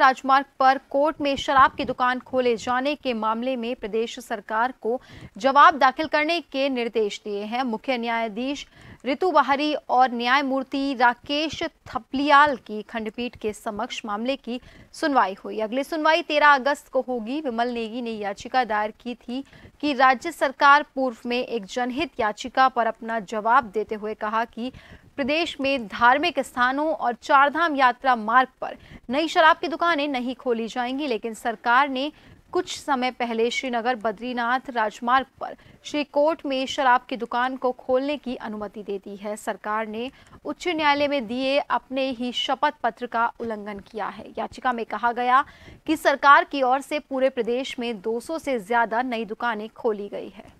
राजमार्ग पर कोर्ट में शराब की दुकान खोले जाने के मामले में प्रदेश सरकार को जवाब दाखिल करने के निर्देश दिए हैं मुख्य न्यायाधीश ऋतु बहारी और न्यायमूर्ति राकेश थपलियाल की खंडपीठ के समक्ष मामले की सुनवाई हुई अगली सुनवाई 13 अगस्त को होगी विमल नेगी ने याचिका दायर की थी कि राज्य सरकार पूर्व में एक जनहित याचिका पर अपना जवाब देते हुए कहा कि प्रदेश में धार्मिक स्थानों और चारधाम यात्रा मार्ग पर नई शराब की दुकानें नहीं खोली जाएंगी लेकिन सरकार ने कुछ समय पहले श्रीनगर बद्रीनाथ राजमार्ग पर श्रीकोट में शराब की दुकान को खोलने की अनुमति दे दी है सरकार ने उच्च न्यायालय में दिए अपने ही शपथ पत्र का उल्लंघन किया है याचिका में कहा गया कि सरकार की ओर से पूरे प्रदेश में 200 से ज़्यादा नई दुकानें खोली गई है